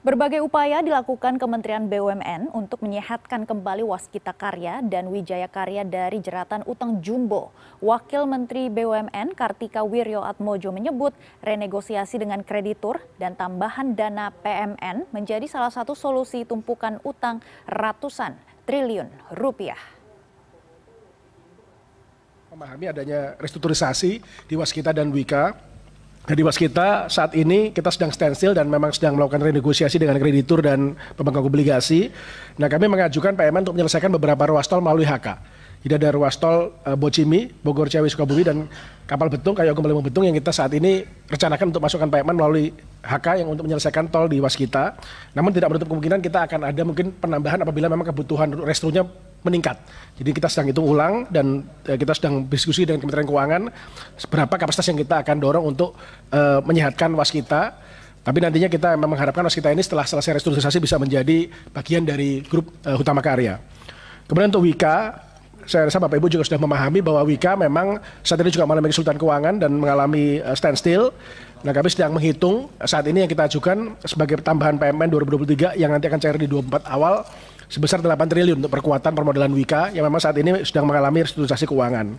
Berbagai upaya dilakukan Kementerian BUMN untuk menyehatkan kembali Waskita Karya dan Wijaya Karya dari jeratan utang jumbo. Wakil Menteri BUMN Kartika Wirjo Atmojo menyebut renegosiasi dengan kreditur dan tambahan dana PMN menjadi salah satu solusi tumpukan utang ratusan triliun rupiah memahami adanya restrukturisasi di Waskita dan Wika jadi waskita kita saat ini kita sedang standstill dan memang sedang melakukan renegosiasi dengan kreditur dan pemegang obligasi. Nah kami mengajukan PMN untuk menyelesaikan beberapa ruas tol melalui HK. Tidak ada ruas tol uh, Bocimi, Bogor Ciawi Sukabumi dan Kapal Betung, Kayu Agung Balimo Betung yang kita saat ini rencanakan untuk masukkan PMN melalui HK yang untuk menyelesaikan tol di Waskita. Namun tidak menutup kemungkinan kita akan ada mungkin penambahan apabila memang kebutuhan restrunya meningkat. Jadi kita sedang hitung ulang dan eh, kita sedang diskusi dengan Kementerian Keuangan seberapa kapasitas yang kita akan dorong untuk uh, menyehatkan was kita. Tapi nantinya kita memang mengharapkan was kita ini setelah selesai restrukturisasi bisa menjadi bagian dari grup Utama eh, Hutama Karya. Kemudian untuk Wika, saya rasa Bapak Ibu juga sudah memahami bahwa Wika memang saat ini juga mengalami kesulitan keuangan dan mengalami uh, standstill. Nah kami sedang menghitung saat ini yang kita ajukan sebagai tambahan PMN 2023 yang nanti akan cair di 24 awal sebesar 8 triliun untuk perkuatan permodalan Wika yang memang saat ini sedang mengalami restrukturisasi keuangan.